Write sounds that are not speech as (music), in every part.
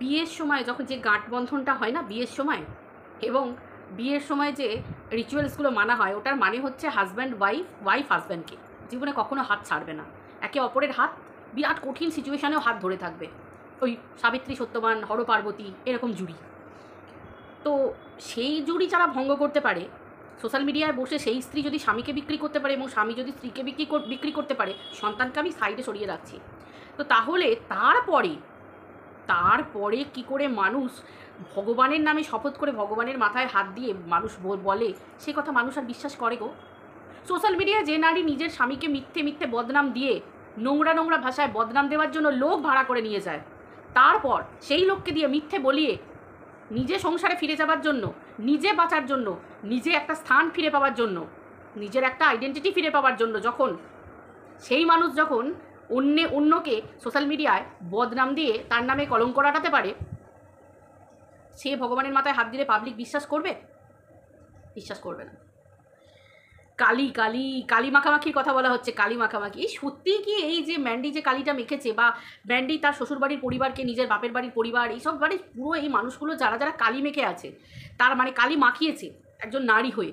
বিয়ের সময় যখন যে গাঁটবন্ধনটা হয় না বিয়ের সময় এবং বিয়ের সময় যে রিচুয়ালসগুলো মানা হয় ওটার মানে হচ্ছে হাজব্যান্ড ওয়াইফ ওয়াইফ হাজব্যান্ডকে জীবনে কখনো হাত ছাড়বে না একে অপরের হাত বিরাট কঠিন সিচুয়েশানেও হাত ধরে থাকবে ওই সাবিত্রী সত্যবান হরপার্বতী এরকম জুড়ি তো সেই জুড়ি যারা ভঙ্গ করতে পারে সোশ্যাল মিডিয়ায় বসে সেই স্ত্রী যদি স্বামীকে বিক্রি করতে পারে এবং স্বামী যদি স্ত্রীকে বিক্রি বিক্রি করতে পারে সন্তানকে আমি সাইডে সরিয়ে রাখছি তো তাহলে তারপরে তারপরে কি করে মানুষ ভগবানের নামে শপথ করে ভগবানের মাথায় হাত দিয়ে মানুষ বলে সে কথা মানুষ আর বিশ্বাস করে গো সোশ্যাল মিডিয়ায় যে নারী নিজের স্বামীকে মিথ্যে মিথ্যে বদনাম দিয়ে নোংরা নোংরা ভাষায় বদনাম দেওয়ার জন্য লোক ভাড়া করে নিয়ে যায় তারপর সেই লোককে দিয়ে মিথ্যে বলিয়ে নিজে সংসারে ফিরে যাবার জন্য নিজে বাঁচার জন্য নিজে একটা স্থান ফিরে পাওয়ার জন্য নিজের একটা আইডেন্টিটি ফিরে পাওয়ার জন্য যখন সেই মানুষ যখন অন্য অন্যকে সোশ্যাল মিডিয়ায় বদনাম দিয়ে তার নামে কলঙ্ক রাটাতে পারে সে ভগবানের মাথায় হাত দিলে পাবলিক বিশ্বাস করবে বিশ্বাস করবে না কালি কালি কালি মাখামাখির কথা বলা হচ্ছে কালি মাখামাখি এই সত্যিই কি এই যে ম্যান্ডি যে কালিটা মেখেছে বা ম্যান্ডি তার শ্বশুরবাড়ির পরিবারকে নিজের বাপের বাড়ির পরিবার এইসব বাড়ির পুরো এই মানুষগুলো যারা যারা কালি মেখে আছে তার মানে কালি মাখিয়েছে একজন নারী হয়ে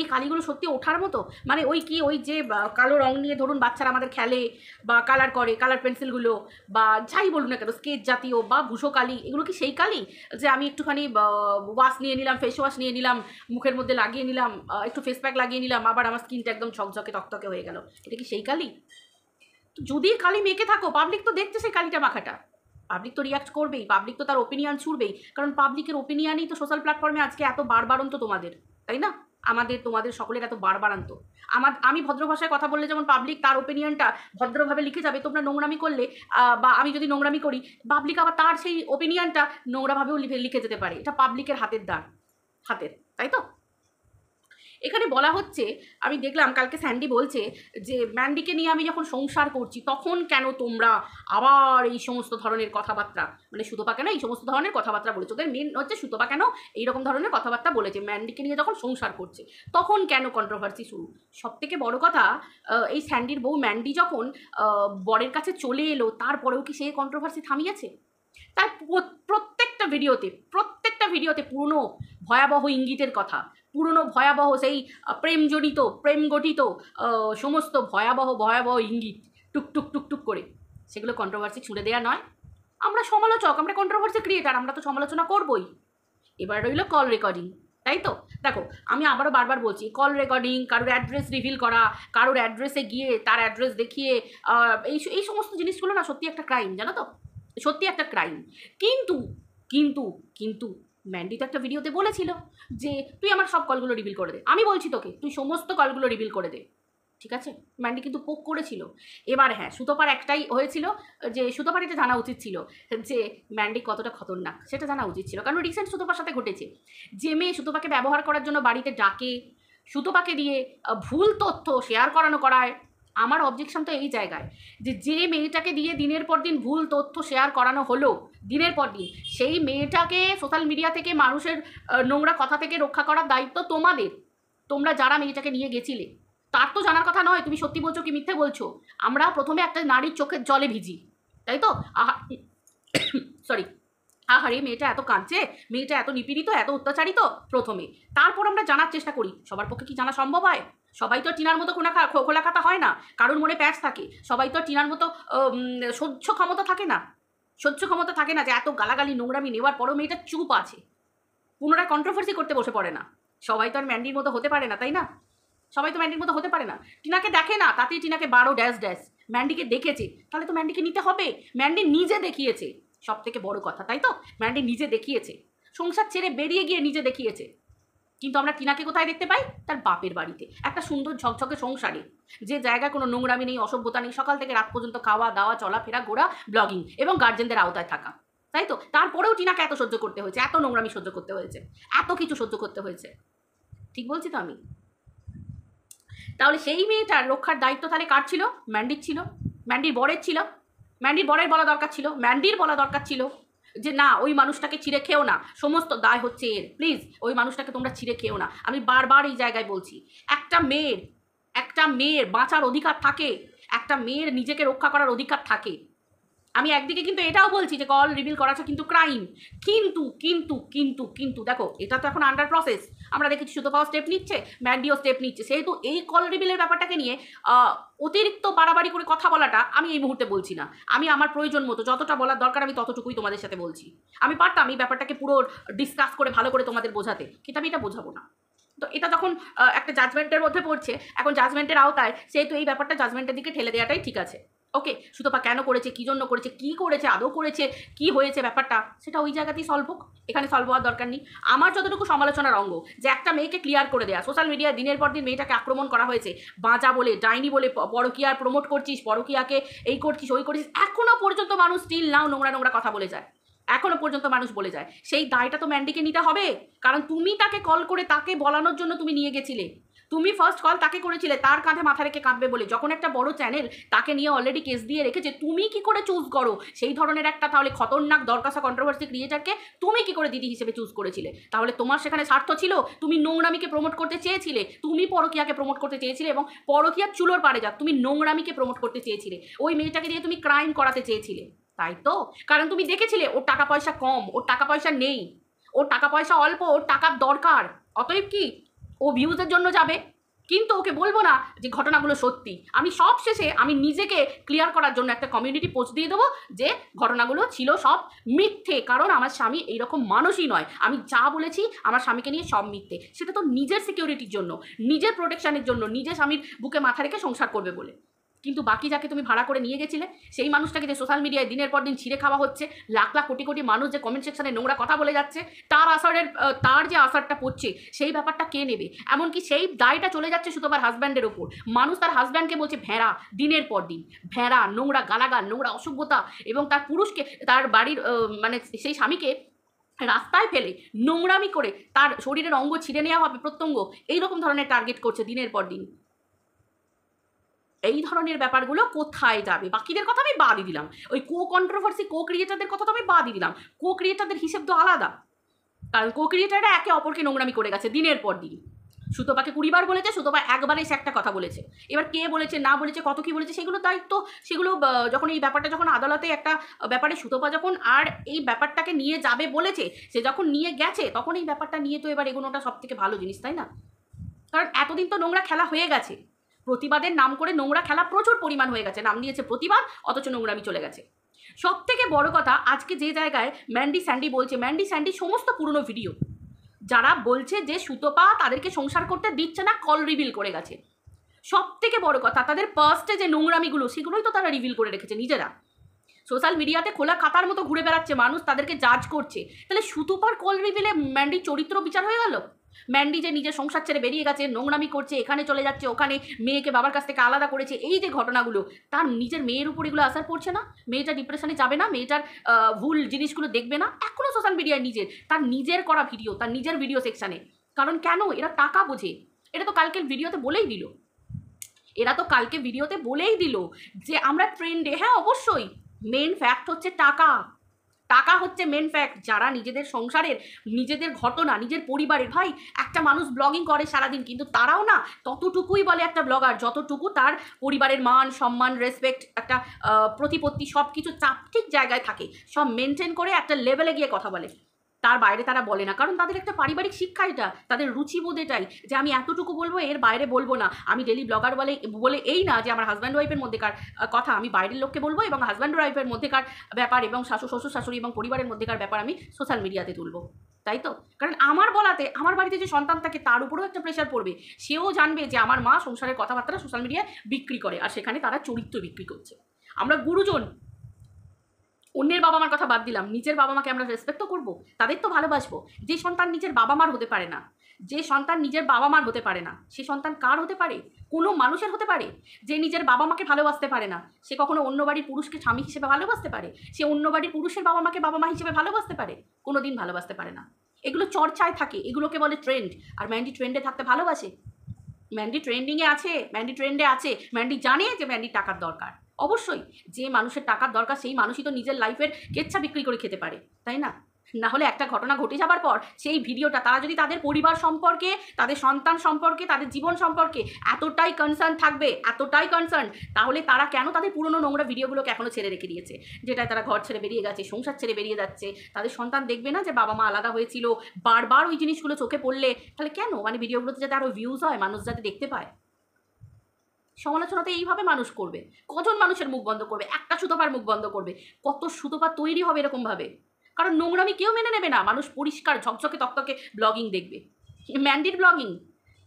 এই কালিগুলো সত্যি ওঠার মতো মানে ওই কি ওই যে কালো রং নিয়ে ধরুন বাচ্চারা আমাদের খেলে বা কালার করে কালার পেন্সিলগুলো বা যাই বলুন না কেন স্কেচ জাতীয় বা ভুষো কালি এগুলো কি সেই কালি যে আমি একটুখানি ওয়াশ নিয়ে নিলাম ফেস ওয়াশ নিয়ে নিলাম মুখের মধ্যে লাগিয়ে নিলাম একটু ফেস প্যাক লাগিয়ে নিলাম আবার আমার স্কিনটা একদম ঝকঝকে টকটকে হয়ে গেল এটা কি সেই কালি যদি কালি মেকে থাকো পাবলিক তো দেখছে সেই কালিটা মাখাটা পাবলিক তো রিয়াক্ট করবেই পাবলিক তো তার ওপিনিয়ন ছুড়বেই কারণ পাবলিকের ওপিনিয়নই তো সোশ্যাল প্ল্যাটফর্মে আজকে এত তো তোমাদের তাই না আমাদের তোমাদের সকলের এত বারবার বারবারান্ত আমার আমি ভদ্র ভাষায় কথা বললে যেমন পাবলিক তার ওপিনিয়নটা ভদ্রভাবে লিখে যাবে তোমরা নোংরামি করলে বা আমি যদি নোংরামি করি পাবলিক আবার তার সেই ওপিনিয়নটা নোংরাভাবেও লিখে লিখে যেতে পারে এটা পাবলিকের হাতের দ্বার হাতের তাই তো এখানে বলা হচ্ছে আমি দেখলাম কালকে স্যান্ডি বলছে যে ম্যান্ডিকে নিয়ে আমি যখন সংসার করছি তখন কেন তোমরা আবার এই সমস্ত ধরনের কথাবার্তা মানে সুতপা কেন এই সমস্ত ধরনের কথাবার্তা বলেছে ওদের মেন হচ্ছে সুতপা কেন এইরকম ধরনের কথাবার্তা বলেছে ম্যান্ডিকে নিয়ে যখন সংসার করছে তখন কেন কন্ট্রোভার্সি শুরু সবথেকে বড় কথা এই স্যান্ডির বউ ম্যান্ডি যখন বরের কাছে চলে এলো তারপরেও কি সেই কন্ট্রোভার্সি থামিয়েছে তার প্রত্যেকটা ভিডিওতে প্রত্যেকটা ভিডিওতে পুরনো ভয়াবহ ইঙ্গিতের কথা পুরনো ভয়াবহ সেই প্রেমজনিত প্রেম গঠিত সমস্ত ভয়াবহ ভয়াবহ ইঙ্গিত টুকটুক টুকটুক করে সেগুলো কন্ট্রোভার্সি ছুঁড়ে দেওয়া নয় আমরা সমালোচক আমরা কন্ট্রোভার্সি ক্রিয়েটার আমরা তো সমালোচনা করবই এবার রইল কল রেকর্ডিং তাই তো দেখো আমি আবারও বারবার বলছি কল রেকর্ডিং কারোর অ্যাড্রেস রিভিল করা কারোর অ্যাড্রেসে গিয়ে তার অ্যাড্রেস দেখিয়ে এই এই সমস্ত জিনিসগুলো না সত্যি একটা ক্রাইম জানো তো সত্যি একটা ক্রাইম কিন্তু কিন্তু কিন্তু ম্যান্ডি তো একটা ভিডিওতে বলেছিল যে তুই আমার সব কলগুলো রিভিল করে দে আমি বলছি তোকে তুই সমস্ত কলগুলো রিভিল করে দে ঠিক আছে ম্যান্ডি কিন্তু পোক করেছিল এবার হ্যাঁ সুতোপার একটাই হয়েছিল যে সুতোপার এটা জানা উচিত ছিল যে ম্যান্ডি কতটা খতরনাক সেটা জানা উচিত ছিল কারণ রিসেন্ট সুতোপার সাথে ঘটেছে যে মেয়ে সুতোপাকে ব্যবহার করার জন্য বাড়িতে ডাকে সুতোপাকে দিয়ে ভুল তথ্য শেয়ার করানো করায় আমার অবজেকশন তো এই জায়গায় যে যে মেয়েটাকে দিয়ে দিনের পর দিন ভুল তথ্য শেয়ার করানো হলো দিনের পর দিন সেই মেয়েটাকে সোশ্যাল মিডিয়া থেকে মানুষের নোংরা কথা থেকে রক্ষা করার দায়িত্ব তোমাদের তোমরা যারা মেয়েটাকে নিয়ে গেছিলে তার তো জানার কথা নয় তুমি সত্যি বলছো কি মিথ্যে বলছো আমরা প্রথমে একটা নারীর চোখের জলে ভিজি তাই তো আহা সরি আহারে মেয়েটা এত কাঁদছে মেয়েটা এত নিপীড়িত এত অত্যাচারিত প্রথমে তারপর আমরা জানার চেষ্টা করি সবার পক্ষে কি জানা সম্ভব হয় সবাই তো টিনার মতো খোনা খোলা কাটা হয় না কারোর মনে প্যাচ থাকে সবাই তো টিনার মতো সহ্য ক্ষমতা থাকে না সহ্য ক্ষমতা থাকে না যে এত গালাগালি নোংরামি নেওয়ার পরও মেয়েটা চুপ আছে পুনরায় কন্ট্রোভার্সি করতে বসে পড়ে না সবাই তো আর ম্যান্ডির মতো হতে পারে না তাই না সবাই তো ম্যান্ডির মতো হতে পারে না টিনাকে দেখে না তাতেই টিনাকে বারো ড্যাশ ড্যাশ ম্যান্ডিকে দেখেছে তাহলে তো ম্যান্ডিকে নিতে হবে ম্যান্ডি নিজে দেখিয়েছে সব থেকে বড় কথা তাই তো ম্যান্ডি নিজে দেখিয়েছে সংসার ছেড়ে বেরিয়ে গিয়ে নিজে দেখিয়েছে কিন্তু আমরা টিনাকে কোথায় দেখতে পাই তার বাপের বাড়িতে একটা সুন্দর ঝকঝকে সংসারে যে জায়গায় কোনো নোংরামি নেই অসভ্যতা নেই সকাল থেকে রাত পর্যন্ত খাওয়া দাওয়া চলাফেরা ঘোরা ব্লগিং এবং গার্জেনদের আওতায় থাকা তাই তো তারপরেও টিনাকে এত সহ্য করতে হয়েছে এত নোংরামি সহ্য করতে হয়েছে এত কিছু সহ্য করতে হয়েছে ঠিক বলছি তো আমি তাহলে সেই মেয়েটার রক্ষার দায়িত্ব তাহলে কার ছিল ম্যান্ডির ছিল ম্যান্ডির বরের ছিল ম্যান্ডির বরের বলা দরকার ছিল ম্যান্ডির বলা দরকার ছিল যে না ওই মানুষটাকে ছিঁড়ে খেও না সমস্ত দায় হচ্ছে এর প্লিজ ওই মানুষটাকে তোমরা ছিঁড়ে খেও না আমি বারবার এই জায়গায় বলছি একটা মেয়ের একটা মেয়ের বাঁচার অধিকার থাকে একটা মেয়ের নিজেকে রক্ষা করার অধিকার থাকে আমি একদিকে কিন্তু এটাও বলছি যে কল রিভিল করাটা কিন্তু ক্রাইম কিন্তু কিন্তু কিন্তু কিন্তু দেখো এটা তো এখন আন্ডার প্রসেস আমরা দেখেছি পাওয়া স্টেপ নিচ্ছে ম্যান্ডিও স্টেপ নিচ্ছে সেহেতু এই কল রিভিলের ব্যাপারটাকে নিয়ে অতিরিক্ত বাড়াবাড়ি করে কথা বলাটা আমি এই মুহূর্তে বলছি না আমি আমার প্রয়োজন মতো যতটা বলার দরকার আমি ততটুকুই তোমাদের সাথে বলছি আমি পারতাম এই ব্যাপারটাকে পুরো ডিসকাস করে ভালো করে তোমাদের বোঝাতে কিন্তু আমি এটা বোঝাবো না তো এটা যখন একটা জাজমেন্টের মধ্যে পড়ছে এখন জাজমেন্টের আওতায় সেহেতু এই ব্যাপারটা জাজমেন্টের দিকে ঠেলে দেওয়াটাই ঠিক আছে ওকে সুতপা কেন করেছে কী জন্য করেছে কি করেছে আদৌ করেছে কি হয়েছে ব্যাপারটা সেটা ওই জায়গাতেই সলভ হোক এখানে সলভ হওয়ার দরকার নেই আমার যতটুকু সমালোচনার অঙ্গ যে একটা মেয়েকে ক্লিয়ার করে দেয়া সোশ্যাল মিডিয়ায় দিনের পর দিন মেয়েটাকে আক্রমণ করা হয়েছে বাঁচা বলে ডাইনি বলে পরকিয়ার প্রমোট করছিস পরকিয়াকে এই করছিস ওই করছিস এখনও পর্যন্ত মানুষ স্টিল নাও নোংরা নোংরা কথা বলে যায় এখনও পর্যন্ত মানুষ বলে যায় সেই দায়টা তো ম্যান্ডিকে নিতে হবে কারণ তুমি তাকে কল করে তাকে বলানোর জন্য তুমি নিয়ে গেছিলে তুমি ফার্স্ট কল তাকে করেছিলে তার কাঁধে মাথা রেখে কাঁদবে বলে যখন একটা বড় চ্যানেল তাকে নিয়ে অলরেডি কেস দিয়ে রেখেছে তুমি কি করে চুজ করো সেই ধরনের একটা তাহলে খতরনাক দরকাসা কন্ট্রোভার্সি ক্রিয়েটারকে তুমি কি করে দিদি হিসেবে চুজ করেছিলে তাহলে তোমার সেখানে স্বার্থ ছিল তুমি নোংরামিকে প্রমোট করতে চেয়েছিলে তুমি পরকিয়াকে প্রমোট করতে চেয়েছিলে এবং পরকিয়ার চুলোর পারে যা তুমি নোংরামিকে প্রমোট করতে চেয়েছিলে ওই মেয়েটাকে দিয়ে তুমি ক্রাইম করাতে চেয়েছিলে তাই তো কারণ তুমি দেখেছিলে ওর টাকা পয়সা কম ওর টাকা পয়সা নেই ওর টাকা পয়সা অল্প ওর টাকার দরকার অতএব কি ও ভিউজের জন্য যাবে কিন্তু ওকে বলবো না যে ঘটনাগুলো সত্যি আমি সব শেষে আমি নিজেকে ক্লিয়ার করার জন্য একটা কমিউনিটি পোস্ট দিয়ে দেবো যে ঘটনাগুলো ছিল সব মিথ্যে কারণ আমার স্বামী এইরকম মানুষই নয় আমি যা বলেছি আমার স্বামীকে নিয়ে সব মিথ্যে সেটা তো নিজের সিকিউরিটির জন্য নিজের প্রোটেকশানের জন্য নিজের স্বামীর বুকে মাথা রেখে সংসার করবে বলে কিন্তু বাকি যাকে তুমি ভাড়া করে নিয়ে গেছিলে সেই মানুষটাকে যে সোশ্যাল মিডিয়ায় দিনের পর দিন ছিঁড়ে খাওয়া হচ্ছে লাখ লাখ কোটি কোটি মানুষ যে কমেন্ট সেকশনে নোংরা কথা বলে যাচ্ছে তার আসারের তার যে আসারটা পড়ছে সেই ব্যাপারটা কে নেবে এমনকি সেই দায়টা চলে যাচ্ছে শুধু আমার হাজব্যান্ডের ওপর মানুষ তার হাজব্যান্ডকে বলছে ভেড়া দিনের পর দিন ভেড়া নোংরা গালাগাল নোংরা অসভ্যতা এবং তার পুরুষকে তার বাড়ির মানে সেই স্বামীকে রাস্তায় ফেলে নোংরামি করে তার শরীরের অঙ্গ ছিঁড়ে নেওয়া হবে প্রত্যঙ্গ এইরকম ধরনের টার্গেট করছে দিনের পর দিন এই ধরনের ব্যাপারগুলো কোথায় যাবে বাকিদের কথা আমি বাদই দিলাম ওই কো কন্ট্রোভার্সি কো ক্রিয়েটারদের কথা তো আমি বাদই দিলাম কো ক্রিয়েটারদের হিসেব তো আলাদা কারণ কো ক্রিয়েটাররা একে অপরকে নোংরামি করে গেছে দিনের পর দিন সুতোপাকে কুড়িবার বলেছে সুতোপা একবারে এসে একটা কথা বলেছে এবার কে বলেছে না বলেছে কত কি বলেছে সেগুলো দায়িত্ব সেগুলো যখন এই ব্যাপারটা যখন আদালতে একটা ব্যাপারে সুতোপা যখন আর এই ব্যাপারটাকে নিয়ে যাবে বলেছে সে যখন নিয়ে গেছে তখন এই ব্যাপারটা নিয়ে তো এবার এগোনোটা সব থেকে ভালো জিনিস তাই না কারণ এতদিন তো নোংরা খেলা হয়ে গেছে প্রতিবাদের নাম করে নোংরা খেলা প্রচুর পরিমাণ হয়ে গেছে নাম নিয়েছে প্রতিবাদ অথচ নোংরামি চলে গেছে সব থেকে বড় কথা আজকে যে জায়গায় ম্যান্ডি স্যান্ডি বলছে ম্যান্ডি স্যান্ডি সমস্ত পুরনো ভিডিও যারা বলছে যে সুতোপা তাদেরকে সংসার করতে দিচ্ছে না কল রিভিল করে গেছে সব থেকে বড় কথা তাদের পাস্টে যে নোংরামিগুলো সেগুলোই তো তারা রিভিল করে রেখেছে নিজেরা সোশ্যাল মিডিয়াতে খোলা খাতার মতো ঘুরে বেড়াচ্ছে মানুষ তাদেরকে জাজ করছে তাহলে সুতোপার কল রিভিলে ম্যান্ডির চরিত্র বিচার হয়ে গেল ম্যান্ডি যে নিজের সংসার ছেড়ে বেরিয়ে গেছে নোংরামি করছে এখানে চলে যাচ্ছে ওখানে মেয়েকে বাবার কাছ থেকে আলাদা করেছে এই যে ঘটনাগুলো তার নিজের মেয়ের উপর এগুলো আসার পড়ছে না মেয়েটা ডিপ্রেশনে যাবে না মেয়েটার ভুল জিনিসগুলো দেখবে না এখনও সোশ্যাল মিডিয়ায় নিজের তার নিজের করা ভিডিও তার নিজের ভিডিও সেকশানে কারণ কেন এরা টাকা বোঝে এটা তো কালকের ভিডিওতে বলেই দিল এরা তো কালকে ভিডিওতে বলেই দিল যে আমরা ট্রেন্ডে হ্যাঁ অবশ্যই মেন ফ্যাক্ট হচ্ছে টাকা টাকা হচ্ছে মেন ফ্যাক্ট যারা নিজেদের সংসারের নিজেদের ঘটনা নিজের পরিবারের ভাই একটা মানুষ ব্লগিং করে সারাদিন কিন্তু তারাও না ততটুকুই বলে একটা ব্লগার যতটুকু তার পরিবারের মান সম্মান রেসপেক্ট একটা প্রতিপত্তি সব কিছু চাপ ঠিক জায়গায় থাকে সব মেনটেন করে একটা লেভেলে গিয়ে কথা বলে তার বাইরে তারা বলে না কারণ তাদের একটা পারিবারিক শিক্ষা এটা তাদের রুচিবোধ এটাই যে আমি এতটুকু বলবো এর বাইরে বলবো না আমি ডেলি ব্লগার বলে বলে এই না যে আমার হাজব্যান্ড ওয়াইফের মধ্যেকার কথা আমি বাইরের লোককে বলবো এবং হাজব্যান্ড ওয়াইফের মধ্যেকার ব্যাপার এবং শাশু শ্বশুর শাশুড়ি এবং পরিবারের মধ্যেকার ব্যাপার আমি সোশ্যাল মিডিয়াতে তুলবো তাই তো কারণ আমার বলাতে আমার বাড়িতে যে সন্তান থাকে তার উপরেও একটা প্রেশার পড়বে সেও জানবে যে আমার মা সংসারের কথাবার্তা সোশ্যাল মিডিয়ায় বিক্রি করে আর সেখানে তারা চরিত্র বিক্রি করছে আমরা গুরুজন অন্যের বাবা মার কথা বাদ দিলাম নিজের বাবা মাকে আমরা রেসপেক্ট তো করবো তাদের তো ভালোবাসবো যে সন্তান নিজের বাবা মার হতে পারে না যে সন্তান নিজের বাবা মার হতে পারে না সে সন্তান কার হতে পারে কোনো মানুষের হতে পারে যে নিজের বাবা মাকে ভালোবাসতে পারে না সে কখনো অন্য বাড়ির পুরুষকে স্বামী হিসেবে ভালোবাসতে পারে সে অন্য বাড়ির পুরুষের বাবা মাকে বাবা মা হিসেবে ভালোবাসতে পারে কোনো দিন ভালোবাসতে পারে না এগুলো চর্চায় থাকে এগুলোকে বলে ট্রেন্ড আর ম্যান্ডি ট্রেন্ডে থাকতে ভালোবাসে ম্যান্ডি ট্রেন্ডিংয়ে আছে ম্যান্ডি ট্রেন্ডে আছে ম্যান্ডি জানে যে ম্যান্ডি টাকার দরকার অবশ্যই যে মানুষের টাকার দরকার সেই মানুষই তো নিজের লাইফের কেচ্ছা বিক্রি করে খেতে পারে তাই না না হলে একটা ঘটনা ঘটে যাবার পর সেই ভিডিওটা তারা যদি তাদের পরিবার সম্পর্কে তাদের সন্তান সম্পর্কে তাদের জীবন সম্পর্কে এতটাই কনসার্ন থাকবে এতটাই কনসার্ন তাহলে তারা কেন তাদের পুরনো নোংরা ভিডিওগুলোকে এখনও ছেড়ে রেখে দিয়েছে যেটা তারা ঘর ছেড়ে বেরিয়ে গেছে সংসার ছেড়ে বেরিয়ে যাচ্ছে তাদের সন্তান দেখবে না যে বাবা মা আলাদা হয়েছিল বারবার ওই জিনিসগুলো চোখে পড়লে তাহলে কেন মানে ভিডিওগুলোতে যাতে আরও ভিউজ হয় মানুষ যাতে দেখতে পায় সমালোচনাতে এইভাবে মানুষ করবে কজন মানুষের মুখ বন্ধ করবে একটা সুতোপার মুখ বন্ধ করবে কত সুতোপা তৈরি হবে এরকমভাবে কারণ নোংরামি কেউ মেনে নেবে না মানুষ পরিষ্কার ঝকঝকে তকতকে ব্লগিং দেখবে ম্যান্ডির ব্লগিং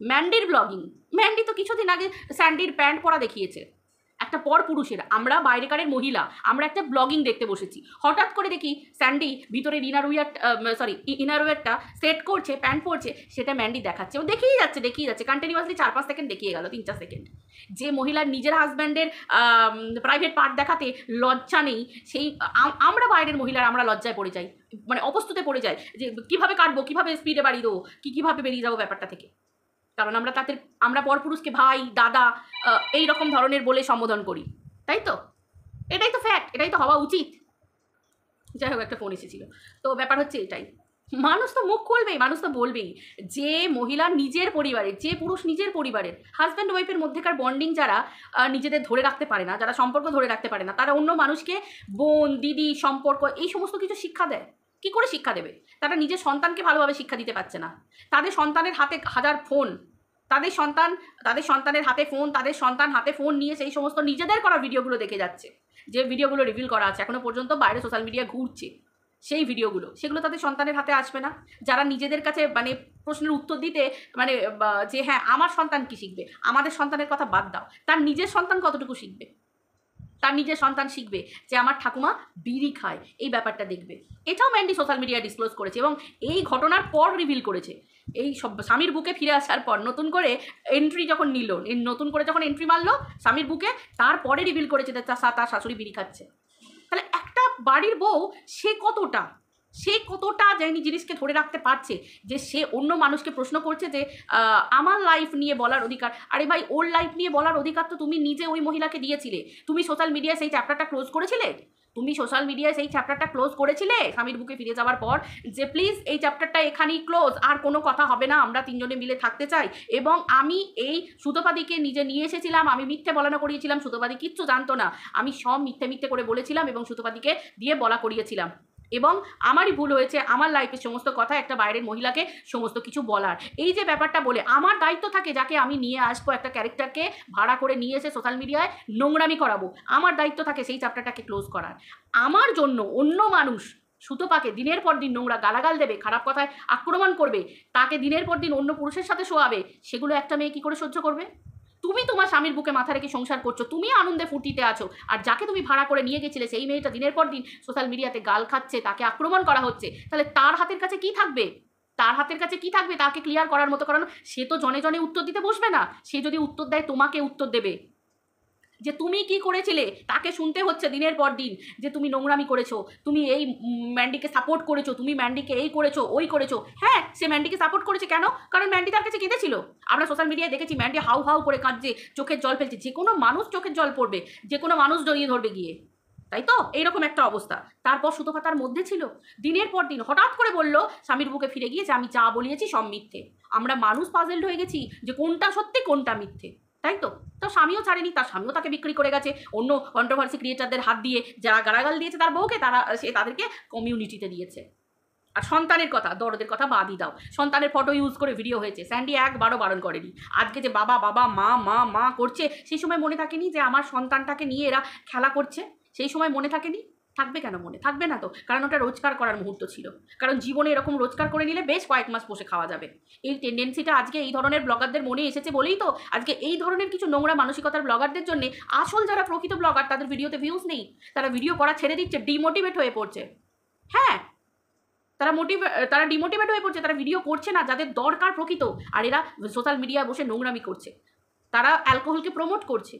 ম্যান্ডির ব্লগিং ম্যান্ডি তো কিছুদিন আগে স্যান্ডির প্যান্ট পরা দেখিয়েছে একটা পর পুরুষের আমরা বাইরেকারের মহিলা আমরা একটা ব্লগিং দেখতে বসেছি হঠাৎ করে দেখি স্যান্ডি ভিতরে ইনার উইয়ার সরি ইনার উইয়ারটা সেট করছে প্যান্ট পরছে সেটা ম্যান্ডি দেখাচ্ছে ও দেখেই যাচ্ছে দেখেই যাচ্ছে কন্টিনিউয়াসলি চার পাঁচ সেকেন্ড দেখিয়ে গেল তিন চার সেকেন্ড যে মহিলার নিজের হাজব্যান্ডের প্রাইভেট পার্ট দেখাতে লজ্জা নেই সেই আমরা বাইরের মহিলার আমরা লজ্জায় পড়ে যাই মানে অবস্থুতে পড়ে যায় যে কীভাবে কাটবো কীভাবে স্পিডে বাড়িয়ে দেবো কী কীভাবে বেরিয়ে যাবো ব্যাপারটা থেকে কারণ আমরা তাদের আমরা পরপুরুষকে ভাই দাদা এই রকম ধরনের বলে সম্বোধন করি তাই তো এটাই তো ফ্যাক্ট এটাই তো হওয়া উচিত যাই হোক একটা ফোন এসেছিল তো ব্যাপার হচ্ছে এটাই মানুষ তো মুখ খুলবেই মানুষ তো বলবেই যে মহিলা নিজের পরিবারের যে পুরুষ নিজের পরিবারের হাজব্যান্ড ওয়াইফের মধ্যেকার বন্ডিং যারা নিজেদের ধরে রাখতে পারে না যারা সম্পর্ক ধরে রাখতে পারে না তারা অন্য মানুষকে বোন দিদি সম্পর্ক এই সমস্ত কিছু শিক্ষা দেয় কি করে শিক্ষা দেবে তারা নিজের সন্তানকে ভালোভাবে শিক্ষা দিতে পারছে না তাদের সন্তানের হাতে হাজার ফোন তাদের সন্তান তাদের সন্তানের হাতে ফোন তাদের সন্তান হাতে ফোন নিয়ে সেই সমস্ত নিজেদের করা ভিডিওগুলো দেখে যাচ্ছে যে ভিডিওগুলো রিভিল করা আছে এখনও পর্যন্ত বাইরে সোশ্যাল মিডিয়া ঘুরছে সেই ভিডিওগুলো সেগুলো তাদের সন্তানের হাতে আসবে না যারা নিজেদের কাছে মানে প্রশ্নের উত্তর দিতে মানে যে হ্যাঁ আমার সন্তান কি শিখবে আমাদের সন্তানের কথা বাদ দাও তার নিজের সন্তান কতটুকু শিখবে তার নিজের সন্তান শিখবে যে আমার ঠাকুমা বিড়ি খায় এই ব্যাপারটা দেখবে এটাও ম্যান্ডি সোশ্যাল মিডিয়া ডিসক্লোজ করেছে এবং এই ঘটনার পর রিভিল করেছে এই সব স্বামীর বুকে ফিরে আসার পর নতুন করে এন্ট্রি যখন নিল নতুন করে যখন এন্ট্রি মারলো স্বামীর বুকে তারপরে রিভিল করেছে তার তার শাশুড়ি বিড়ি খাচ্ছে তাহলে একটা বাড়ির বউ সে কতটা সে কতটা জানি জিনিসকে ধরে রাখতে পারছে যে সে অন্য মানুষকে প্রশ্ন করছে যে আমার লাইফ নিয়ে বলার অধিকার আরে ভাই ওর লাইফ নিয়ে বলার অধিকার তো তুমি নিজে ওই মহিলাকে দিয়েছিলে তুমি সোশ্যাল মিডিয়ায় সেই চ্যাপ্টারটা ক্লোজ করেছিলে তুমি সোশ্যাল মিডিয়ায় সেই চ্যাপ্টারটা ক্লোজ করেছিলে স্বামীর বুকে ফিরে যাওয়ার পর যে প্লিজ এই চ্যাপ্টারটা এখানেই ক্লোজ আর কোনো কথা হবে না আমরা তিনজনে মিলে থাকতে চাই এবং আমি এই সুতোপাদিকে নিজে নিয়ে এসেছিলাম আমি মিথ্যে বলানো করিয়েছিলাম সুতোপাদি কিচ্ছু জানতো না আমি সব মিথ্যে মিথ্যে করে বলেছিলাম এবং সুতোপাদিকে দিয়ে বলা করিয়েছিলাম এবং আমারই ভুল হয়েছে আমার লাইফের সমস্ত কথা একটা বাইরের মহিলাকে সমস্ত কিছু বলার এই যে ব্যাপারটা বলে আমার দায়িত্ব থাকে যাকে আমি নিয়ে আসবো একটা ক্যারেক্টারকে ভাড়া করে নিয়ে এসে সোশ্যাল মিডিয়ায় নোংরামি করাবো আমার দায়িত্ব থাকে সেই চ্যাপ্টারটাকে ক্লোজ করার আমার জন্য অন্য মানুষ সুতোপাকে দিনের পর দিন নোংরা গালাগাল দেবে খারাপ কথায় আক্রমণ করবে তাকে দিনের পর দিন অন্য পুরুষের সাথে শোয়াবে সেগুলো একটা মেয়ে কী করে সহ্য করবে তুমি তোমার স্বামীর বুকে মাথা রেখে সংসার করছো তুমি আনন্দে ফুর্তিতে আছো আর যাকে তুমি ভাড়া করে নিয়ে গেছিলে সেই মেয়েটা দিনের পর দিন সোশ্যাল মিডিয়াতে গাল খাচ্ছে তাকে আক্রমণ করা হচ্ছে তাহলে তার হাতের কাছে কি থাকবে তার হাতের কাছে কি থাকবে তাকে ক্লিয়ার করার মতো কারণ সে তো জনে জনে উত্তর দিতে বসবে না সে যদি উত্তর দেয় তোমাকে উত্তর দেবে যে তুমি কি করেছিলে তাকে শুনতে হচ্ছে দিনের পর দিন যে তুমি নোংরামি করেছো তুমি এই ম্যান্ডিকে সাপোর্ট করেছো তুমি ম্যান্ডিকে এই করেছো ওই করেছো হ্যাঁ সে ম্যান্ডিকে সাপোর্ট করেছে কেন কারণ ম্যান্ডি তার কাছে কেঁদেছিল আমরা সোশ্যাল মিডিয়ায় দেখেছি ম্যান্ডি হাউ হাউ করে কাঁদছে চোখের জল ফেলছে যে কোনো মানুষ চোখের জল পড়বে যে কোনো মানুষ জড়িয়ে ধরবে গিয়ে তাই তো এইরকম একটা অবস্থা তারপর সুতোপা মধ্যে ছিল দিনের পর দিন হঠাৎ করে বলল স্বামীর বুকে ফিরে গিয়ে যে আমি যা বলিয়েছি সব মিথ্যে আমরা মানুষ পাজেল্ড হয়ে গেছি যে কোনটা সত্যি কোনটা মিথ্যে তাই তো তার স্বামীও ছাড়েনি তার স্বামীও তাকে বিক্রি করে গেছে অন্য কন্ট্রোভার্সি ক্রিয়েটারদের হাত দিয়ে যারা গালাগাল দিয়েছে তার বউকে তারা সে তাদেরকে কমিউনিটিতে দিয়েছে আর সন্তানের কথা দরদের কথা বাদই দাও সন্তানের ফটো ইউজ করে ভিডিও হয়েছে স্যান্ডি একবারও বারণ করেনি আজকে যে বাবা বাবা মা মা মা করছে সেই সময় মনে থাকেনি যে আমার সন্তানটাকে নিয়ে এরা খেলা করছে সেই সময় মনে থাকেনি থাকবে কেন মনে থাকবে না তো কারণ ওটা রোজগার করার মুহূর্ত ছিল কারণ জীবনে এরকম রোজগার করে নিলে বেশ কয়েক মাস বসে খাওয়া যাবে এই টেন্ডেন্সিটা আজকে এই ধরনের ব্লগারদের মনে এসেছে বলেই তো আজকে এই ধরনের কিছু নোংরা মানসিকতার ব্লগারদের জন্য আসল যারা প্রকৃত ব্লগার তাদের ভিডিওতে ভিউজ নেই তারা ভিডিও করা ছেড়ে দিচ্ছে ডিমোটিভেট হয়ে পড়ছে হ্যাঁ তারা মোটিভেট তারা ডিমোটিভেট হয়ে পড়ছে তারা ভিডিও করছে না যাদের দরকার প্রকৃত আর এরা সোশ্যাল মিডিয়ায় বসে নোংরামি করছে তারা অ্যালকোহলকে প্রমোট করছে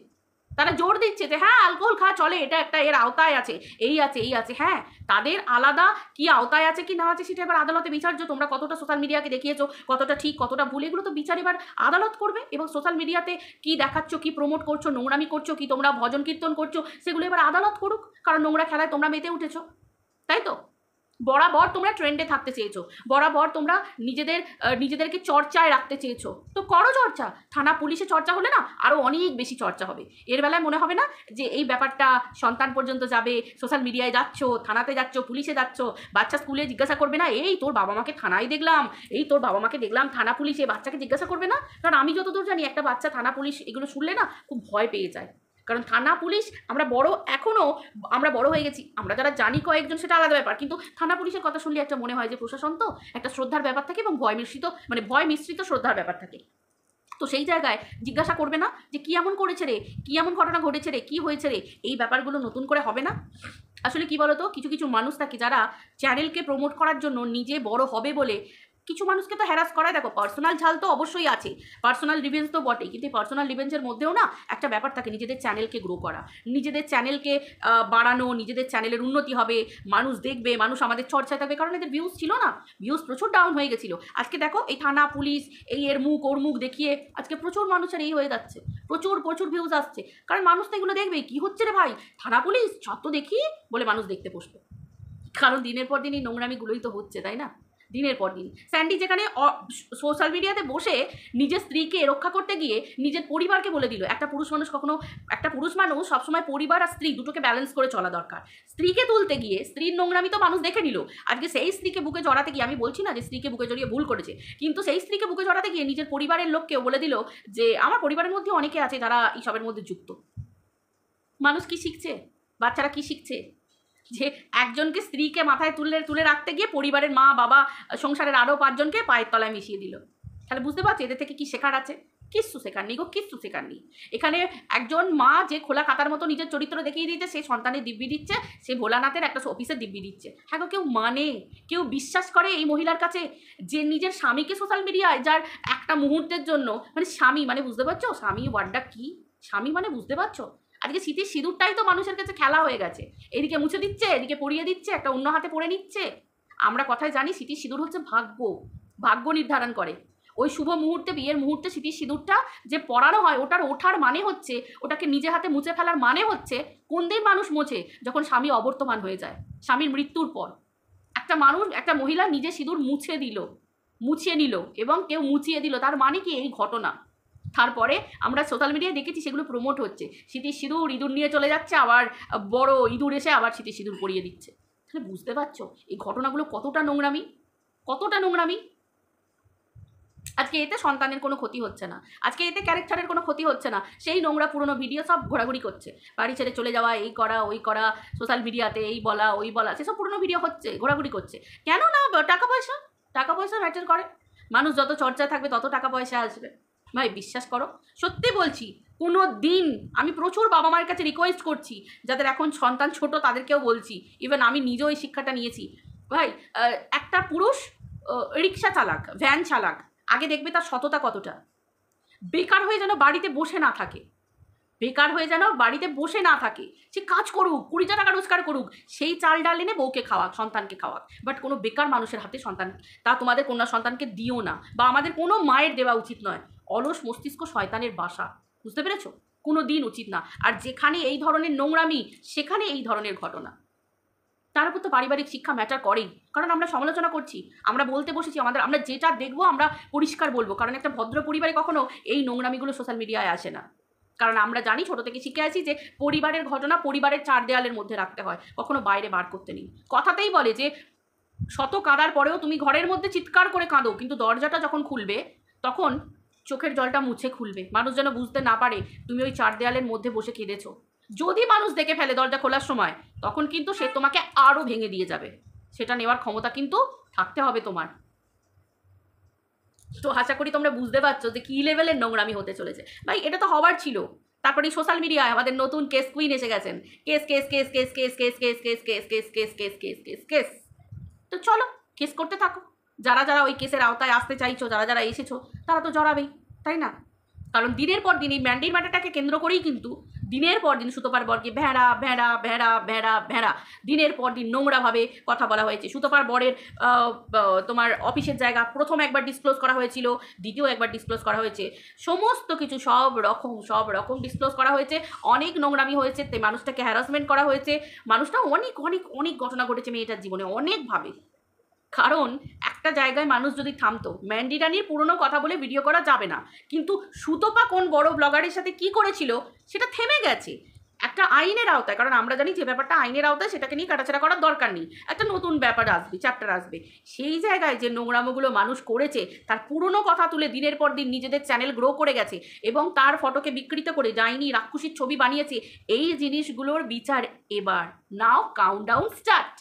তারা জোর দিচ্ছে যে হ্যাঁ অ্যালকোহল খা চলে এটা একটা এর আওতায় আছে এই আছে এই আছে হ্যাঁ তাদের আলাদা কি আওতায় আছে কি না আছে সেটা এবার আদালতে বিচার্য তোমরা কতটা সোশ্যাল মিডিয়াকে দেখিয়েছো কতটা ঠিক কতটা ভুল এগুলো তো বিচার এবার আদালত করবে এবং সোশ্যাল মিডিয়াতে কি দেখাচ্ছ কি প্রমোট করছো নোংরামি করছো কি তোমরা ভজন কীর্তন করছো সেগুলো এবার আদালত করুক কারণ নোংরা খেলায় তোমরা মেতে উঠেছো তাই তো বরাবর তোমরা ট্রেন্ডে থাকতে চেয়েছো বরাবর তোমরা নিজেদের নিজেদেরকে চর্চায় রাখতে চেয়েছো তো করো চর্চা থানা পুলিশে চর্চা হলে না আরও অনেক বেশি চর্চা হবে এর বেলায় মনে হবে না যে এই ব্যাপারটা সন্তান পর্যন্ত যাবে সোশ্যাল মিডিয়ায় যাচ্ছ থানাতে যাচ্ছ পুলিশে যাচ্ছ বাচ্চা স্কুলে জিজ্ঞাসা করবে না এই তোর বাবা মাকে থানায় দেখলাম এই তোর বাবা মাকে দেখলাম থানা পুলিশে বাচ্চাকে জিজ্ঞাসা করবে না কারণ আমি যতদূর জানি একটা বাচ্চা থানা পুলিশ এগুলো শুনলে না খুব ভয় পেয়ে যায় কারণ থানা পুলিশ আমরা বড় এখনও আমরা বড় হয়ে গেছি আমরা যারা জানি কয়েকজন সেটা আলাদা ব্যাপার কিন্তু থানা পুলিশের কথা শুনলে একটা মনে হয় যে প্রশাসন তো একটা শ্রদ্ধার ব্যাপার থাকে এবং ভয় মিশ্রিত মানে ভয় মিশ্রিত শ্রদ্ধার ব্যাপার থাকে তো সেই জায়গায় জিজ্ঞাসা করবে না যে কী এমন করেছে রে কী এমন ঘটনা ঘটেছে রে কী হয়েছে রে এই ব্যাপারগুলো নতুন করে হবে না আসলে কি বলতো কিছু কিছু মানুষ থাকে যারা চ্যানেলকে প্রমোট করার জন্য নিজে বড় হবে বলে কিছু মানুষকে তো হ্যারাস করায় দেখো পার্সোনাল ঝাল তো অবশ্যই আছে পার্সোনাল রিভেন্স তো বটেই কিন্তু পার্সোনাল রিভেন্সের মধ্যেও না একটা ব্যাপার থাকে নিজেদের চ্যানেলকে গ্রো করা নিজেদের চ্যানেলকে বাড়ানো নিজেদের চ্যানেলের উন্নতি হবে মানুষ দেখবে মানুষ আমাদের চর্চায় থাকবে কারণ এদের ভিউজ ছিল না ভিউজ প্রচুর ডাউন হয়ে গেছিলো আজকে দেখো এই থানা পুলিশ এই এর মুখ ওর মুখ দেখিয়ে আজকে প্রচুর মানুষের এই হয়ে যাচ্ছে প্রচুর প্রচুর ভিউজ আসছে কারণ মানুষ তো এগুলো দেখবে কী হচ্ছে রে ভাই থানা পুলিশ ছত্ত দেখি বলে মানুষ দেখতে বসবে কারণ দিনের পর দিন এই নোংরামিগুলোই তো হচ্ছে তাই না দিনের পর দিন স্যান্ডি যেখানে সোশ্যাল মিডিয়াতে বসে নিজের স্ত্রীকে রক্ষা করতে গিয়ে নিজের পরিবারকে বলে দিল একটা পুরুষ মানুষ কখনো একটা পুরুষ মানুষ সবসময় পরিবার আর স্ত্রী দুটোকে ব্যালেন্স করে চলা দরকার স্ত্রীকে তুলতে গিয়ে স্ত্রীর নোংরামি তো মানুষ দেখে নিল আজকে সেই স্ত্রীকে বুকে জড়াতে গিয়ে আমি বলছি না যে স্ত্রীকে বুকে জড়িয়ে ভুল করেছে কিন্তু সেই স্ত্রীকে বুকে জড়াতে গিয়ে নিজের পরিবারের লোককেও বলে দিল যে আমার পরিবারের মধ্যে অনেকে আছে যারা এইসবের মধ্যে যুক্ত মানুষ কি শিখছে বাচ্চারা কি শিখছে যে একজনকে স্ত্রীকে মাথায় তুলে তুলে রাখতে গিয়ে পরিবারের মা বাবা সংসারের আরও পাঁচজনকে পায়ের তলায় মিশিয়ে দিল তাহলে বুঝতে পারছো এদের থেকে কি শেখার আছে কিচ্ছু শেখার নেই গো কিচ্ছু শেখার নেই এখানে একজন মা যে খোলা খাতার মতো নিজের চরিত্র দেখিয়ে দিচ্ছে সে সন্তানের দিব্যি দিচ্ছে সে ভোলানাথের একটা অফিসে দিব্যি দিচ্ছে হ্যাঁ কেউ মানে কেউ বিশ্বাস করে এই মহিলার কাছে যে নিজের স্বামীকে সোশ্যাল মিডিয়ায় যার একটা মুহূর্তের জন্য মানে স্বামী মানে বুঝতে পারছো স্বামী ওয়ার্ডটা কী স্বামী মানে বুঝতে পারছো আজকে শীতের সিঁদুরটাই তো মানুষের কাছে খেলা হয়ে গেছে এদিকে মুছে দিচ্ছে এদিকে পরিয়ে দিচ্ছে একটা অন্য হাতে পরে নিচ্ছে আমরা কথায় জানি শীতের সিঁদুর হচ্ছে ভাগ্য ভাগ্য নির্ধারণ করে ওই শুভ মুহূর্তে বিয়ের মুহূর্তে স্মৃতির সিঁদুরটা যে পরানো হয় ওটার ওঠার মানে হচ্ছে ওটাকে নিজে হাতে মুছে ফেলার মানে হচ্ছে কোন দিন মানুষ মোছে যখন স্বামী অবর্তমান হয়ে যায় স্বামীর মৃত্যুর পর একটা মানুষ একটা মহিলা নিজে সিঁদুর মুছে দিল মুছিয়ে নিল এবং কেউ মুছিয়ে দিল তার মানে কি এই ঘটনা তারপরে আমরা সোশ্যাল মিডিয়ায় দেখেছি সেগুলো প্রমোট হচ্ছে স্মৃতির সিঁদুর ইঁদুর নিয়ে চলে যাচ্ছে আবার বড় ইঁদুর এসে আবার স্মৃতির সিঁদুর পরিয়ে দিচ্ছে তাহলে বুঝতে পারছো এই ঘটনাগুলো কতটা নোংরামি কতটা নোংরামি আজকে এতে সন্তানের কোনো ক্ষতি হচ্ছে না আজকে এতে ক্যারেক্টারের কোনো ক্ষতি হচ্ছে না সেই নোংরা পুরনো ভিডিও সব ঘোরাঘুরি করছে বাড়ি ছেড়ে চলে যাওয়া এই করা ওই করা সোশ্যাল মিডিয়াতে এই বলা ওই বলা সেসব পুরনো ভিডিও হচ্ছে ঘোরাঘুরি করছে কেন না টাকা পয়সা টাকা পয়সা ম্যাটার করে মানুষ যত চর্চা থাকবে তত টাকা পয়সা আসবে ভাই বিশ্বাস করো সত্যি বলছি কোনো দিন আমি প্রচুর বাবা মায়ের কাছে রিকোয়েস্ট করছি যাদের এখন সন্তান ছোট তাদেরকেও বলছি ইভেন আমি নিজেও এই শিক্ষাটা নিয়েছি ভাই একটা পুরুষ রিক্সা চালাক ভ্যান চালাক আগে দেখবে তার সততা কতটা বেকার হয়ে যেন বাড়িতে বসে না থাকে বেকার হয়ে যেন বাড়িতে বসে না থাকে সে কাজ করুক কুড়িটা টাকা রোজগার করুক সেই চাল ডাল এনে বউকে খাওয়াক সন্তানকে খাওয়াক বাট কোনো বেকার মানুষের হাতে সন্তান তা তোমাদের কন্যা সন্তানকে দিও না বা আমাদের কোনো মায়ের দেওয়া উচিত নয় অলস মস্তিষ্ক শয়তানের বাসা বুঝতে পেরেছো কোনো দিন উচিত না আর যেখানে এই ধরনের নোংরামি সেখানে এই ধরনের ঘটনা তার উপর তো পারিবারিক শিক্ষা ম্যাটার করেই কারণ আমরা সমালোচনা করছি আমরা বলতে বসেছি আমাদের আমরা যেটা দেখবো আমরা পরিষ্কার বলবো কারণ একটা ভদ্র পরিবারে কখনো এই নোংরামিগুলো সোশ্যাল মিডিয়ায় আসে না কারণ আমরা জানি ছোটো থেকে শিখে আছি যে পরিবারের ঘটনা পরিবারের চার দেয়ালের মধ্যে রাখতে হয় কখনো বাইরে বার করতে নেই কথাতেই বলে যে শত কাঁদার পরেও তুমি ঘরের মধ্যে চিৎকার করে কাঁদো কিন্তু দরজাটা যখন খুলবে তখন চোখের জলটা মুছে খুলবে মানুষ যেন বুঝতে না পারে তুমি ওই চার দেয়ালের মধ্যে বসে কেঁদেছো যদি মানুষ দেখে ফেলে দরজা খোলার সময় তখন কিন্তু সে তোমাকে আরও ভেঙে দিয়ে যাবে সেটা নেওয়ার ক্ষমতা কিন্তু থাকতে হবে তোমার তো আশা করি তোমরা বুঝতে পারছো যে কী লেভেলের নোংরামি হতে চলেছে ভাই এটা তো হবার ছিল তারপরে সোশ্যাল মিডিয়ায় আমাদের নতুন কেস কুইন এসে গেছেন case case case case case case case case case case case case case case case তো চলো কেস করতে থাকো যারা যারা ওই কেসের আওতায় আসতে চাইছো যারা যারা এসেছো তারা তো জড়াবেই তাই না কারণ দিনের পর দিন এই ম্যান্ডেট ম্যাটারটাকে কেন্দ্র করেই কিন্তু দিনের পর দিন সুতপার বরকে ভেড়া ভেড়া ভেড়া ভেড়া ভেড়া দিনের পর দিন নোংরাভাবে কথা বলা হয়েছে সুতপার বরের তোমার অফিসের জায়গা প্রথম একবার ডিসক্লোজ করা হয়েছিল দ্বিতীয় একবার ডিসক্লোজ করা হয়েছে সমস্ত কিছু সব রকম সব রকম ডিসক্লোজ করা হয়েছে অনেক নোংরামি হয়েছে তাই মানুষটাকে হ্যারাসমেন্ট করা হয়েছে মানুষটা অনেক অনেক অনেক ঘটনা ঘটেছে মেয়েটার জীবনে অনেকভাবে কারণ একটা জায়গায় মানুষ যদি থামতো ম্যান্ডি রানির পুরনো কথা বলে ভিডিও করা যাবে না কিন্তু সুতপা কোন বড় ব্লগারের সাথে কি করেছিল সেটা থেমে গেছে একটা আইনের আওতায় কারণ আমরা জানি যে ব্যাপারটা আইনের আওতায় সেটাকে নিয়ে কাটাছাড়া করার দরকার নেই একটা নতুন ব্যাপার আসবে চ্যাপ্টার আসবে সেই জায়গায় যে নোংরামোগুলো মানুষ করেছে তার পুরনো কথা তুলে দিনের পর দিন নিজেদের চ্যানেল গ্রো করে গেছে এবং তার ফটোকে বিকৃত করে যায়নি রাক্ষসীর ছবি বানিয়েছে এই জিনিসগুলোর বিচার এবার নাও কাউন্ট ডাউন স্টার্ট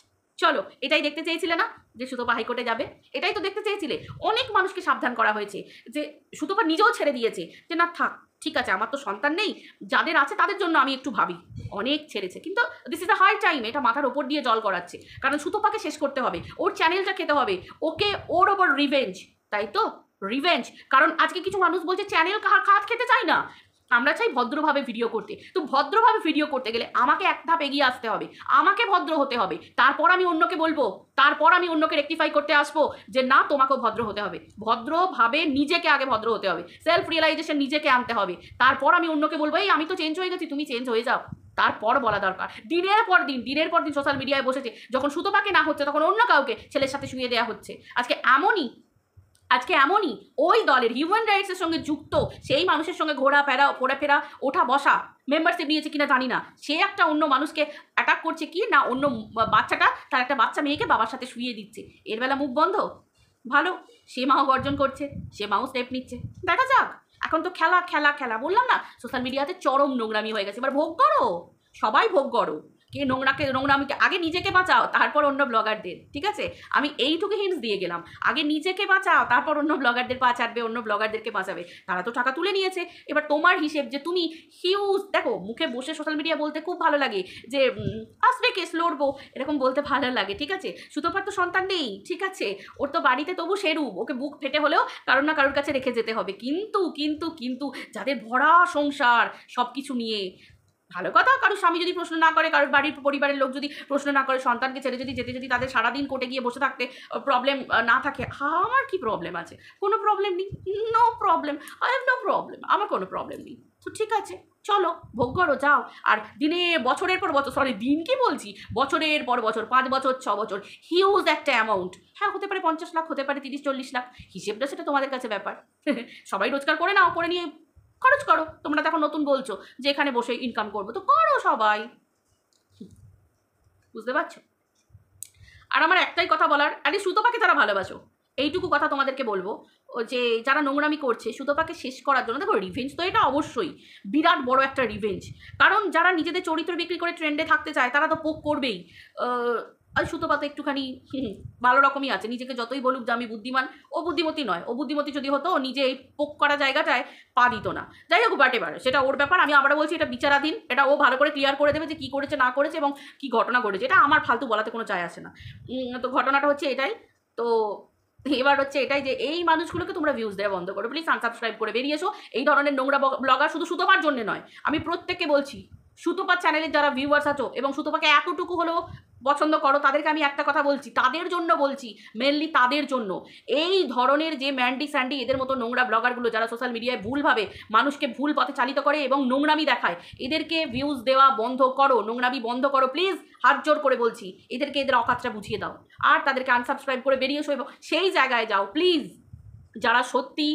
চলো এটাই দেখতে চেয়েছিলে না যে সুতপা হাইকোর্টে যাবে এটাই তো দেখতে চেয়েছিলে অনেক মানুষকে সাবধান করা হয়েছে যে সুতপা নিজেও ছেড়ে দিয়েছে যে না থাক ঠিক আছে আমার তো সন্তান নেই যাদের আছে তাদের জন্য আমি একটু ভাবি অনেক ছেড়েছে কিন্তু this is a high time এটা মাথার ওপর দিয়ে জল করাচ্ছে কারণ সুতপাকে শেষ করতে হবে ওর চ্যানেলটা খেতে হবে ওকে ওর ওপর রিভেঞ্জ তাই তো রিভেঞ্জ কারণ আজকে কিছু মানুষ বলছে চ্যানেল খাত খেতে চায় না আমরা চাই ভদ্রভাবে ভিডিও করতে তো ভদ্রভাবে ভিডিও করতে গেলে আমাকে এক ধাপ এগিয়ে আসতে হবে আমাকে ভদ্র হতে হবে তারপর আমি অন্যকে বলবো তারপর আমি অন্যকে রেকটিফাই করতে আসবো যে না তোমাকেও ভদ্র হতে হবে ভদ্রভাবে নিজেকে আগে ভদ্র হতে হবে সেলফ রিয়েলাইজেশন নিজেকে আনতে হবে তারপর আমি অন্যকে বলবো এই আমি তো চেঞ্জ হয়ে গেছি তুমি চেঞ্জ হয়ে যাও তারপর বলা দরকার দিনের পর দিন দিনের পর দিন সোশ্যাল মিডিয়ায় বসেছে যখন সুতো পাকে না হচ্ছে তখন অন্য কাউকে ছেলের সাথে শুয়ে দেওয়া হচ্ছে আজকে এমনই আজকে এমনই ওই দলের হিউম্যান রাইটসের সঙ্গে যুক্ত সেই মানুষের সঙ্গে ঘোরাফেরা ফেরা ওঠা বসা মেম্বারশিপ নিয়েছে কিনা জানি না সে একটা অন্য মানুষকে অ্যাটাক করছে কি না অন্য বাচ্চাটা তার একটা বাচ্চা মেয়েকে বাবার সাথে শুয়ে দিচ্ছে এর বেলা মুখ বন্ধ ভালো সে মাও গর্জন করছে সে মাও স্টেপ নিচ্ছে দেখা যাক এখন তো খেলা খেলা খেলা বললাম না সোশ্যাল মিডিয়াতে চরম নোংরামি হয়ে গেছে এবার ভোগ করো সবাই ভোগ করো কে নোংরাকে নোংরা আমি আগে নিজেকে বাঁচাও তারপর অন্য ব্লগারদের ঠিক আছে আমি এইটুকু হিন্টস দিয়ে গেলাম আগে নিজেকে বাঁচাও তারপর অন্য ব্লগারদের বাঁচাবে অন্য ব্লগারদেরকে বাঁচাবে তারা তো টাকা তুলে নিয়েছে এবার তোমার হিসেব যে তুমি হিউজ দেখো মুখে বসে সোশ্যাল মিডিয়া বলতে খুব ভালো লাগে যে আসবে কেস লড়বো এরকম বলতে ভালো লাগে ঠিক আছে সুতোপার তো সন্তান নেই ঠিক আছে ওর তো বাড়িতে তবু সেরু ওকে বুক ফেটে হলেও কারোর না কারোর কাছে রেখে যেতে হবে কিন্তু কিন্তু কিন্তু যাদের ভরা সংসার সব কিছু নিয়ে ভালো কথা কারো স্বামী যদি প্রশ্ন না করে কারোর বাড়ির পরিবারের লোক যদি প্রশ্ন না করে সন্তানকে ছেড়ে যদি যেতে যদি তাদের সারাদিন কোর্টে গিয়ে বসে থাকতে প্রবলেম না থাকে আমার কি প্রবলেম আছে কোনো প্রবলেম নেই no problem I have no problem আমার কোনো প্রবলেম নেই তো ঠিক আছে চলো ভোগ করো যাও আর দিনে বছরের পর বছর সরি দিন কি বলছি বছরের পর বছর পাঁচ বছর ছ বছর হিউজ একটা অ্যামাউন্ট হ্যাঁ হতে পারে পঞ্চাশ লাখ হতে পারে তিরিশ চল্লিশ লাখ হিসেবটা সেটা তোমাদের কাছে ব্যাপার (laughs) সবাই রোজগার করে নাও করে নিয়ে খরচ করো তোমরা তো এখন নতুন বলছো যে এখানে বসে ইনকাম করবো তো করো সবাই বুঝতে পারছো আর আমার একটাই কথা বলার আরে সুতোপাকে তারা ভালোবাসো এইটুকু কথা তোমাদেরকে বলবো যে যারা নোংরামি করছে সুতোপাকে শেষ করার জন্য দেখো রিভেঞ্জ তো এটা অবশ্যই বিরাট বড় একটা রিভেঞ্জ কারণ যারা নিজেদের চরিত্র বিক্রি করে ট্রেন্ডে থাকতে চায় তারা তো পোক করবেই আর সুতোপাতে একটুখানি ভালো রকমই আছে নিজেকে যতই বলুক যে আমি বুদ্ধিমান ও বুদ্ধিমতী নয় ও বুদ্ধিমতী যদি হতো ও নিজে এই পোক করা জায়গাটায় পা দিত না যাই হোক বাট এবার সেটা ওর ব্যাপার আমি আবার বলছি এটা বিচারাধীন এটা ও ভালো করে ক্লিয়ার করে দেবে যে কী করেছে না করেছে এবং কি ঘটনা ঘটেছে এটা আমার ফালতু বলাতে কোনো চায় আসে না তো ঘটনাটা হচ্ছে এটাই তো এবার হচ্ছে এটাই যে এই মানুষগুলোকে তোমরা ভিউজ দেওয়া বন্ধ করো প্লিজ আনসাবস্ক্রাইব করে বেরিয়েছো এই ধরনের নোংরা ব্লগার শুধু সুতোপার জন্য নয় আমি প্রত্যেককে বলছি সুতোপা চ্যানেলের যারা ভিউয়ার্স আছো এবং সুতোপাকে এতটুকু হলেও পছন্দ করো তাদেরকে আমি একটা কথা বলছি তাদের জন্য বলছি মেনলি তাদের জন্য এই ধরনের যে ম্যান্ডি স্যান্ডি এদের মতো নোংরা ব্লগারগুলো যারা সোশ্যাল মিডিয়ায় ভুলভাবে মানুষকে ভুল পথে চালিত করে এবং নোংরামি দেখায় এদেরকে ভিউজ দেওয়া বন্ধ করো নোংরামি বন্ধ করো প্লিজ হাত জোর করে বলছি এদেরকে এদের অকাতটা বুঝিয়ে দাও আর তাদেরকে আনসাবস্ক্রাইব করে বেরিয়ে শোয় সেই জায়গায় যাও প্লিজ যারা সত্যি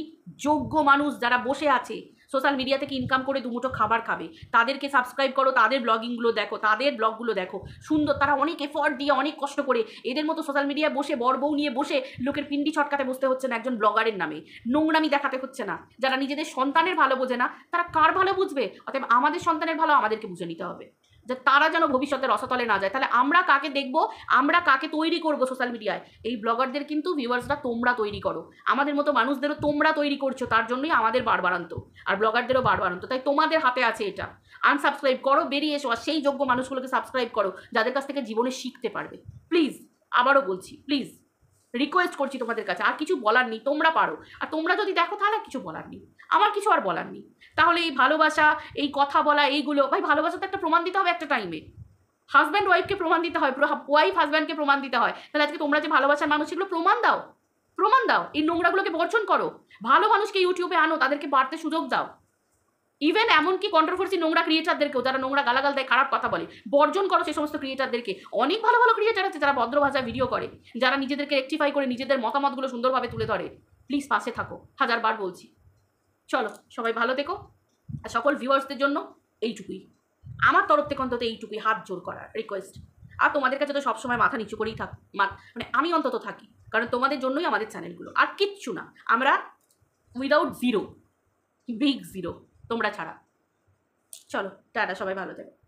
যোগ্য মানুষ যারা বসে আছে সোশ্যাল মিডিয়া থেকে ইনকাম করে মুঠো খাবার খাবে তাদেরকে সাবস্ক্রাইব করো তাদের ব্লগিংগুলো দেখো তাদের ব্লগগুলো দেখো সুন্দর তারা অনেক এফোর্ট দিয়ে অনেক কষ্ট করে এদের মতো সোশ্যাল মিডিয়ায় বসে বড় বউ নিয়ে বসে লোকের পিন্ডি ছটকাতে বসতে হচ্ছে না একজন ব্লগারের নামে নোংরামি দেখাতে হচ্ছে না যারা নিজেদের সন্তানের ভালো বোঝে না তারা কার ভালো বুঝবে অতএব আমাদের সন্তানের ভালো আমাদেরকে বুঝে নিতে হবে যে তারা যেন ভবিষ্যতের রসতলে না যায় তাহলে আমরা কাকে দেখব আমরা কাকে তৈরি করব সোশ্যাল মিডিয়ায় এই ব্লগারদের কিন্তু ভিউয়ার্সরা তোমরা তৈরি করো আমাদের মতো মানুষদেরও তোমরা তৈরি করছো তার জন্যই আমাদের বাড়বাড়ান্ত আর ব্লগারদেরও বাড়বাড়ান্ত তাই তোমাদের হাতে আছে এটা আনসাবস্ক্রাইব করো বেরিয়ে এসো আর সেই যোগ্য মানুষগুলোকে সাবস্ক্রাইব করো যাদের কাছ থেকে জীবনে শিখতে পারবে প্লিজ আবারও বলছি প্লিজ রিকোয়েস্ট করছি তোমাদের কাছে আর কিছু বলার নেই তোমরা পারো আর তোমরা যদি দেখো তাহলে কিছু বলার নেই আমার কিছু আর বলার নেই তাহলে এই ভালোবাসা এই কথা বলা এইগুলো ভাই ভালোবাসা তো একটা প্রমাণ দিতে হবে একটা টাইমে হাজব্যান্ড ওয়াইফকে প্রমাণ দিতে হয় ওয়াইফ হাজব্যান্ডকে প্রমাণ দিতে হয় তাহলে আজকে তোমরা যে ভালোবাসার মানুষ সেগুলো প্রমাণ দাও প্রমাণ দাও এই নোংরাগুলোকে বর্জন করো ভালো মানুষকে ইউটিউবে আনো তাদেরকে বাড়তে সুযোগ দাও ইভেন এমনকি কন্ট্রোভার্সি নোংরা ক্রিয়েটারদেরকেও যারা নোংরা গালাগাল দেয় খারাপ কথা বলে বর্জন করো সেই সমস্ত ক্রিয়েটারদেরকে অনেক ভালো ভালো ক্রিয়েটার আছে যারা ভদ্র ভাষায় ভিডিও করে যারা নিজেদেরকে রেক্টিফাই করে নিজেদের মতামতগুলো সুন্দরভাবে তুলে ধরে প্লিজ পাশে থাকো হাজারবার বলছি চলো সবাই ভালো থেকো আর সকল ভিউয়ার্সদের জন্য এইটুকুই আমার তরফ থেকে অন্তত এইটুকুই হাত জোর করার রিকোয়েস্ট আর তোমাদের কাছে তো সবসময় মাথা নিচু করেই থাক মানে আমি অন্তত থাকি কারণ তোমাদের জন্যই আমাদের চ্যানেলগুলো আর কিচ্ছু না আমরা উইদাউট জিরো বিগ জিরো তোমরা ছাড়া চলো টাটা সবাই ভালো থাকে